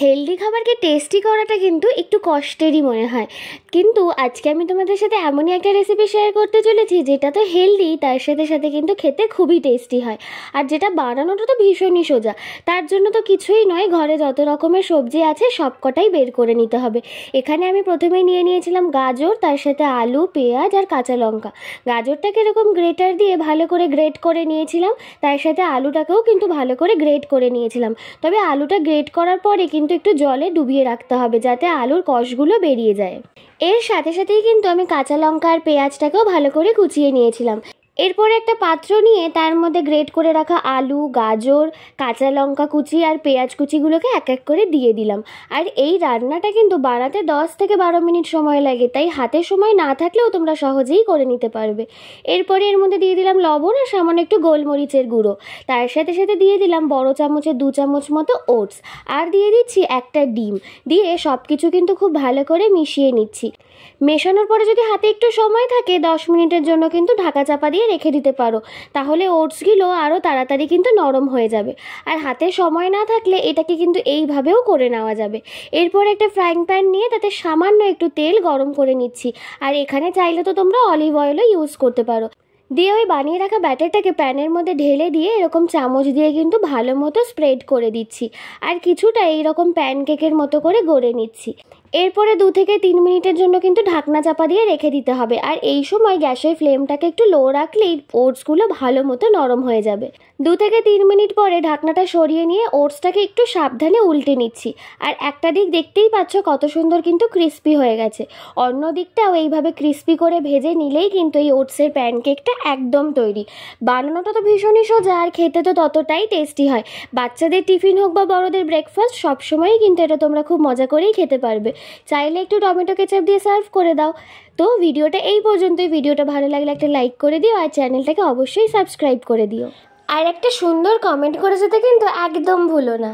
healthy খাবারকে tasty করাটা কিন্তু একটু কষ্টেরই মনে হয় কিন্তু আজকে আমি তোমাদের সাথে এমনই একটা রেসিপি শেয়ার করতে চলেছি যেটা তো হেলদি তার সাথে সাথে কিন্তু খেতে খুবই টেস্টি হয় আর যেটা বানানোটা তো ভীষণই সোজা তার জন্য তো কিছুই নয় ঘরে যত রকমের সবজি আছে সবকটাই বের করে নিতে হবে এখানে আমি প্রথমে নিয়ে নিয়েছিলাম গাজর তার সাথে আলু পেঁয়াজ আর কাঁচা লঙ্কা গাজরটাকে এরকম গ্রেটার দিয়ে ভালো করে গ্রেট করে নিয়েছিলাম তার সাথে আলুটাকেও কিন্তু ভালো করে গ্রেট করে নিয়েছিলাম তবে আলুটা গ্রেট করার পরে কিন্তু কিন্তু একটু জলে ডুবিয়ে রাখতে হবে যাতে আলুর কষগুলো বেরিয়ে যায় এর সাথে সাথেই কিন্তু আমি কাঁচা লঙ্কা আর পেঁয়াজটাকেও ভালো করে কুচিয়ে নিয়েছিলাম এরপর একটা পাত্র নিয়ে তার মধ্যে গ্রেট করে রাখা আলু গাজর কাঁচা লঙ্কা কুচি আর পেঁয়াজ কুচিগুলোকে এক এক করে দিয়ে দিলাম আর এই রান্নাটা কিন্তু বানাতে দশ থেকে বারো মিনিট সময় লাগে তাই হাতে সময় না থাকলেও তোমরা সহজেই করে নিতে পারবে এরপরে এর মধ্যে দিয়ে দিলাম লবণ আর সামান্য একটু গোলমরিচের গুঁড়ো তার সাথে সাথে দিয়ে দিলাম বড় চামচে দু চামচ মতো ওটস আর দিয়ে দিচ্ছি একটা ডিম দিয়ে সব কিছু কিন্তু খুব ভালো করে মিশিয়ে নিচ্ছি মেশানোর পরে যদি হাতে একটু সময় থাকে দশ মিনিটের জন্য কিন্তু ঢাকা চাপা দিয়ে রেখে দিতে পারো তাহলে ওটসগুলো আরও তাড়াতাড়ি কিন্তু নরম হয়ে যাবে আর হাতে সময় না থাকলে এটাকে কিন্তু এইভাবেও করে নেওয়া যাবে এরপর একটা ফ্রাইং প্যান নিয়ে তাতে সামান্য একটু তেল গরম করে নিচ্ছি আর এখানে চাইলে তো তোমরা অলিভ অয়েলও ইউজ করতে পারো দিয়ে ওই বানিয়ে রাখা ব্যাটারটাকে প্যানের মধ্যে ঢেলে দিয়ে এরকম চামচ দিয়ে কিন্তু ভালো মতো স্প্রেড করে দিচ্ছি আর কিছুটা এইরকম প্যানকেকের মতো করে গড়ে নিচ্ছি এরপরে দু থেকে তিন মিনিটের জন্য কিন্তু ঢাকনা চাপা দিয়ে রেখে দিতে হবে আর এই সময় গ্যাসের ফ্লেমটাকে একটু লো রাখলেই ওটসগুলো ভালো মতো নরম হয়ে যাবে দু থেকে তিন মিনিট পরে ঢাকনাটা সরিয়ে নিয়ে ওটসটাকে একটু সাবধানে উল্টে নিচ্ছি আর একটা দিক দেখতেই পাচ্ছ কত সুন্দর কিন্তু ক্রিস্পি হয়ে গেছে অন্য দিকটাও এইভাবে ক্রিস্পি করে ভেজে নিলেই কিন্তু এই ওটসের প্যানকেকটা একদম তৈরি বানানোটা তো ভীষণই সোজা আর খেতে তো ততটাই টেস্টি হয় বাচ্চাদের টিফিন হোক বা বড়দের ব্রেকফাস্ট সবসময়ই কিন্তু এটা তোমরা খুব মজা করেই খেতে পারবে চাইলে একটু টমেটো কেচাপ দিয়ে সার্ভ করে দাও তো ভিডিওটা এই পর্যন্তই ভিডিওটা ভালো লাগলে একটা লাইক করে দিও আর চ্যানেলটাকে অবশ্যই সাবস্ক্রাইব করে দিও আর একটা সুন্দর কমেন্ট করে যেতে কিন্তু একদম ভুলো না